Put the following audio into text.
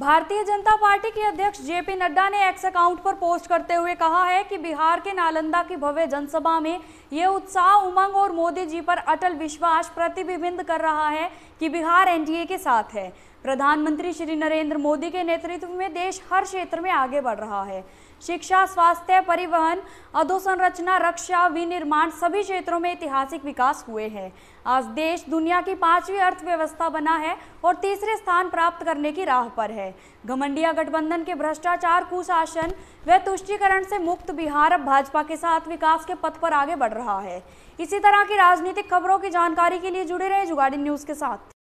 भारतीय जनता पार्टी के अध्यक्ष जेपी नड्डा ने एक्स अकाउंट पर पोस्ट करते हुए कहा है कि बिहार के नालंदा की भव्य जनसभा में ये उत्साह उमंग और मोदी जी पर अटल विश्वास प्रतिबिंबित कर रहा है कि बिहार एनडीए के साथ है प्रधानमंत्री श्री नरेंद्र मोदी के नेतृत्व में देश हर क्षेत्र में आगे बढ़ रहा है शिक्षा स्वास्थ्य परिवहन अधोसंरचना रक्षा विनिर्माण सभी क्षेत्रों में ऐतिहासिक विकास हुए हैं आज देश दुनिया की पांचवी अर्थव्यवस्था बना है और तीसरे स्थान प्राप्त करने की राह पर है घमंडिया गठबंधन के भ्रष्टाचार कुशासन व तुष्टिकरण से मुक्त बिहार अब भाजपा के साथ विकास के पथ पर आगे बढ़ रहा है इसी तरह की राजनीतिक खबरों की जानकारी के लिए जुड़े रहे जुगाड़ी न्यूज के साथ